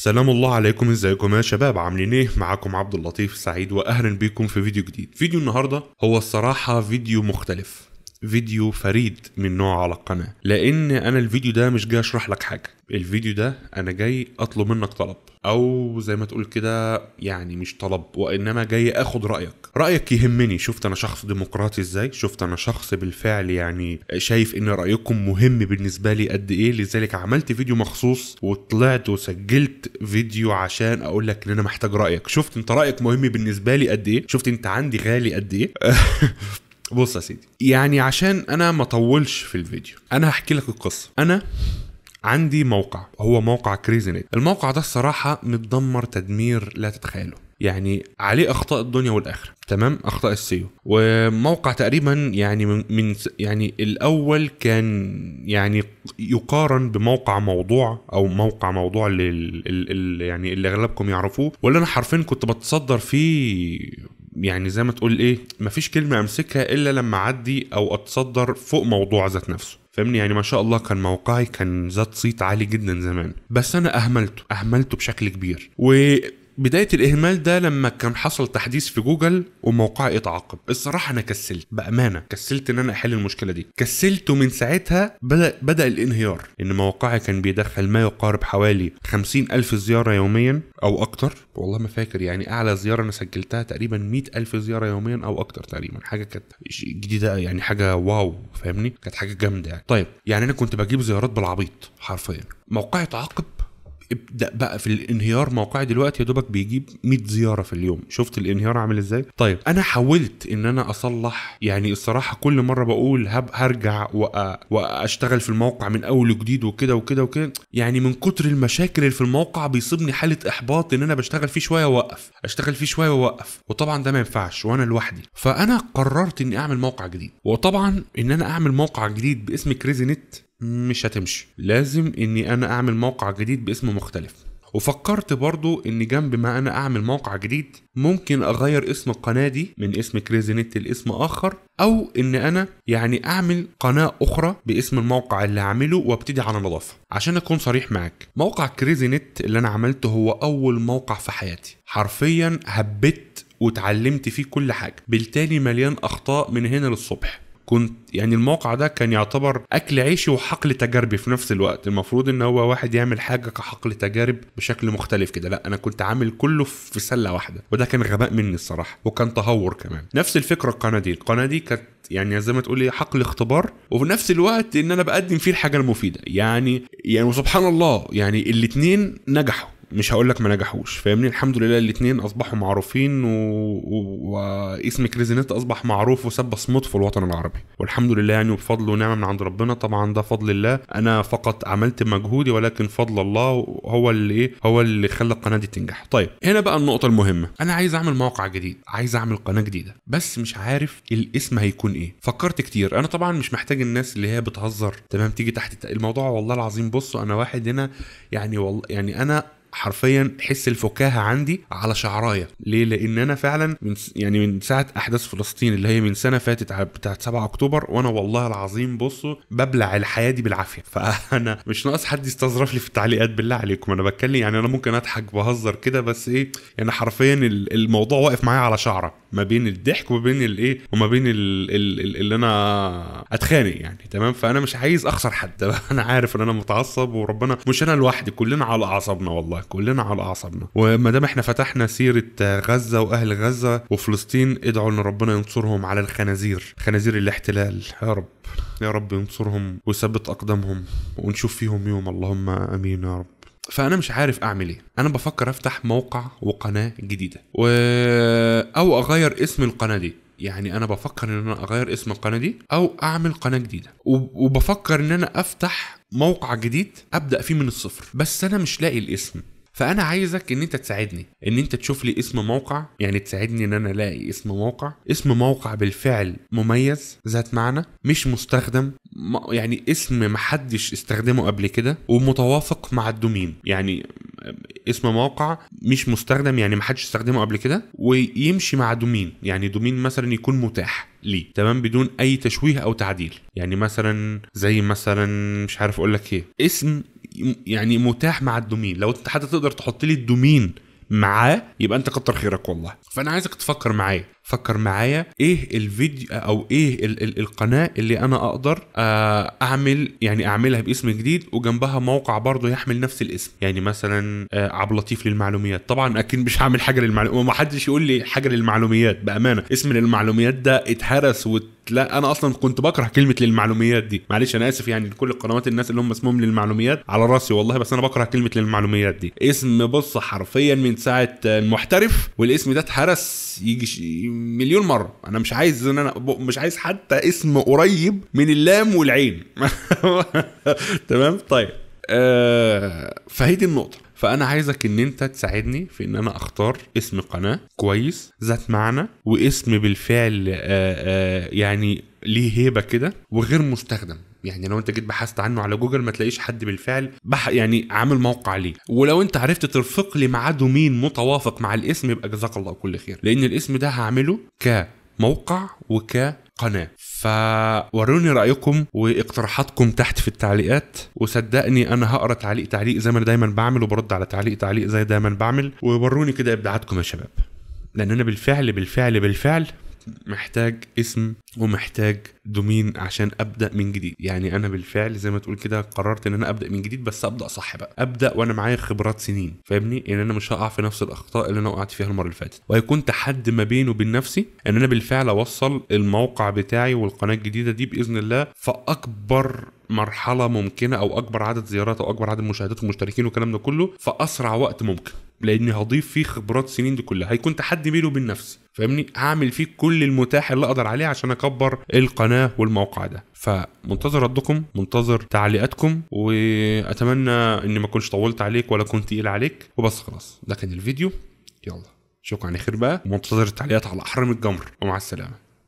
سلام الله عليكم ازيكم يا شباب عاملين ايه معاكم عبد اللطيف سعيد واهلا بيكم في فيديو جديد فيديو النهارده هو الصراحه فيديو مختلف فيديو فريد من نوعه على القناه لان انا الفيديو ده مش جاي اشرح لك حاجه الفيديو ده انا جاي اطلب منك طلب او زي ما تقول كده يعني مش طلب وانما جاي اخد رايك رايك يهمني شفت انا شخص ديمقراطي ازاي شفت انا شخص بالفعل يعني شايف ان رايكم مهم بالنسبه لي قد ايه لذلك عملت فيديو مخصوص وطلعت وسجلت فيديو عشان اقول لك ان انا محتاج رايك شفت انت رايك مهم بالنسبه لي قد ايه شفت انت عندي غالي قد ايه بص يا سيدي يعني عشان انا ما اطولش في الفيديو انا هحكي لك القصه انا عندي موقع هو موقع كريزي نت الموقع ده الصراحه متدمر تدمير لا تتخيله يعني عليه اخطاء الدنيا والاخره تمام اخطاء السيو وموقع تقريبا يعني من يعني الاول كان يعني يقارن بموقع موضوع او موقع موضوع لل يعني اللي اغلبكم يعرفوه واللي انا حرفيا كنت بتصدر فيه يعني زي ما تقول ايه مفيش كلمه امسكها الا لما اعدي او اتصدر فوق موضوع ذات نفسه فاهمني يعني ما شاء الله كان موقعي كان ذات صيت عالي جدا زمان بس انا اهملته اهملته بشكل كبير بدايه الاهمال ده لما كان حصل تحديث في جوجل وموقعي اتعاقب الصراحه انا كسلت بامانه كسلت ان انا احل المشكله دي كسلت ومن ساعتها بدا بدا الانهيار ان موقعي كان بيدخل ما يقارب حوالي 50 الف زياره يوميا او اكتر والله ما فاكر يعني اعلى زياره انا سجلتها تقريبا 100 الف زياره يوميا او اكتر تقريبا حاجه كانت جديده يعني حاجه واو فاهمني كانت حاجه جامده يعني طيب يعني انا كنت بجيب زيارات بالعبيط حرفيا موقعي اتعاقب ابدا بقى في الانهيار موقعي دلوقتي يا دوبك بيجيب 100 زياره في اليوم شفت الانهيار عامل ازاي طيب انا حاولت ان انا اصلح يعني الصراحه كل مره بقول هب هرجع واشتغل في الموقع من اول وجديد وكده وكده وكده يعني من كتر المشاكل اللي في الموقع بيصيبني حاله احباط ان انا بشتغل فيه شويه واوقف اشتغل فيه شويه واوقف وطبعا ده ما ينفعش وانا لوحدي فانا قررت اني اعمل موقع جديد وطبعا ان انا اعمل موقع جديد باسم كريزي نت مش هتمشي لازم اني انا اعمل موقع جديد باسم مختلف وفكرت برضو ان جنب ما انا اعمل موقع جديد ممكن اغير اسم القناة دي من اسم كريزي نت لاسم اخر او ان انا يعني اعمل قناة اخرى باسم الموقع اللي هعمله وابتدي على نظافة عشان اكون صريح معاك موقع كريزي نت اللي انا عملته هو اول موقع في حياتي حرفيا هبت وتعلمت فيه كل حاجة بالتالي مليان اخطاء من هنا للصبح كنت يعني الموقع ده كان يعتبر اكل عيشي وحقل تجاربي في نفس الوقت المفروض ان هو واحد يعمل حاجه كحقل تجارب بشكل مختلف كده لا انا كنت عامل كله في سله واحده وده كان غباء مني الصراحه وكان تهور كمان نفس الفكره القناه دي القناه دي كانت يعني زي ما تقولي حقل اختبار وفي نفس الوقت ان انا بقدم فيه الحاجه المفيده يعني يعني وسبحان الله يعني الاثنين نجحوا مش هقول لك ما نجحوش فاهمني الحمد لله الاثنين اصبحوا معروفين واسم و... و... كريزينيت اصبح معروف وسب صمت في الوطن العربي والحمد لله يعني وبفضل ونعمه من عند ربنا طبعا ده فضل الله انا فقط عملت مجهودي ولكن فضل الله هو اللي ايه هو اللي خلى القناه دي تنجح طيب هنا بقى النقطه المهمه انا عايز اعمل موقع جديد عايز اعمل قناه جديده بس مش عارف الاسم هيكون ايه فكرت كتير انا طبعا مش محتاج الناس اللي هي بتهزر تمام تيجي تحت الموضوع والله العظيم بصوا انا واحد هنا يعني والله يعني انا حرفيا حس الفكاهه عندي على شعرايا ليه لان انا فعلا من يعني من ساعه احداث فلسطين اللي هي من سنه فاتت بتاعه 7 اكتوبر وانا والله العظيم بصوا ببلع الحياه دي بالعافيه فانا مش ناقص حد يستظرف لي في التعليقات بالله عليكم انا بتكلم يعني انا ممكن اضحك بهزر كده بس ايه يعني حرفيا الموضوع واقف معايا على شعره ما بين الضحك وما بين الايه وما بين اللي انا اتخانق يعني تمام فانا مش عايز اخسر حد انا عارف ان انا متعصب وربنا مش انا لوحدي كلنا على اعصابنا والله كلنا على اعصابنا وما دام احنا فتحنا سيره غزه واهل غزه وفلسطين ادعوا ان ربنا ينصرهم على الخنازير خنازير الاحتلال يا رب يا رب ينصرهم ويثبت اقدامهم ونشوف فيهم يوم اللهم امين يا رب فانا مش عارف اعمل ايه انا بفكر افتح موقع وقناه جديده و... او اغير اسم القناه دي يعني انا بفكر ان انا اغير اسم القناه دي او اعمل قناه جديده وبفكر ان انا افتح موقع جديد ابدا فيه من الصفر بس انا مش لاقي الاسم فانا عايزك ان انت تساعدني ان انت تشوف لي اسم موقع يعني تساعدني ان انا الاقي اسم موقع اسم موقع بالفعل مميز ذات معنى مش مستخدم يعني اسم محدش استخدمه قبل كده ومتوافق مع الدومين يعني اسم موقع مش مستخدم يعني محدش استخدمه قبل كده ويمشي مع دومين يعني دومين مثلا يكون متاح ليه تمام بدون اي تشويه او تعديل يعني مثلا زي مثلا مش عارف اقول لك ايه اسم يعني متاح مع الدومين لو انت حتى تقدر تحط لي الدومين معاه يبقى انت كتر خيرك والله فانا عايزك تفكر معايا فكر معايا ايه الفيديو او ايه الـ الـ القناه اللي انا اقدر آه، اعمل يعني اعملها باسم جديد وجنبها موقع برضه يحمل نفس الاسم يعني مثلا آه، عبد اللطيف للمعلوميات طبعا اكيد مش هعمل حاجه للمعلومات وما حدش يقول لي حاجه للمعلوميات بامانه اسم للمعلوميات ده اتهرس وت لا انا اصلا كنت بكره كلمه للمعلوميات دي معلش انا اسف يعني لكل القنوات الناس اللي هم اسمهم للمعلوميات على راسي والله بس انا بكره كلمه للمعلوميات دي اسم بص حرفيا من ساعه المحترف والاسم ده اتهرس يجي مليون مره انا مش عايز ان انا مش عايز حتى اسم قريب من اللام والعين تمام طيب آه فهي دي النقطه فانا عايزك ان انت تساعدني في ان انا اختار اسم قناه كويس ذات معنى واسم بالفعل آآ آه، آآ آه، يعني ليه هيبه كده وغير مستخدم يعني لو انت جيت بحثت عنه على جوجل ما تلاقيش حد بالفعل بح يعني عامل موقع ليه ولو انت عرفت ترفق لي معاه مين متوافق مع الاسم يبقى جزاك الله كل خير لان الاسم ده هعمله كموقع وكقناه فوروني رايكم واقتراحاتكم تحت في التعليقات وصدقني انا هقرا تعليق تعليق زي ما انا دايما بعمل وبرد على تعليق تعليق زي دايما بعمل ووروني كده ابداعاتكم يا شباب لأن أنا بالفعل بالفعل بالفعل محتاج اسم ومحتاج دومين عشان ابدا من جديد يعني انا بالفعل زي ما تقول كده قررت ان انا ابدا من جديد بس ابدا صح بقى ابدا وانا معايا خبرات سنين فاهمني ان انا مش هقع في نفس الاخطاء اللي انا وقعت فيها المره اللي فاتت وهيكون تحدي ما بيني وبين نفسي ان انا بالفعل اوصل الموقع بتاعي والقناه الجديده دي باذن الله في اكبر مرحله ممكنه او اكبر عدد زيارات او اكبر عدد مشاهدات ومشتركين والكلام ده كله في اسرع وقت ممكن لاني هضيف فيه خبرات سنين دي كلها هيكون تحدي بيني وبين نفسي فاهمني هعمل فيه كل المتاح اللي اقدر عليه عشان اكبر القناه والموقع ده فمنتظر ردكم منتظر تعليقاتكم واتمنى اني ما اكونش طولت عليك ولا كنت تقيل عليك وبس خلاص ده كان الفيديو يلا شكرا على خير بقى منتظر التعليقات على احرام الجمر ومع السلامه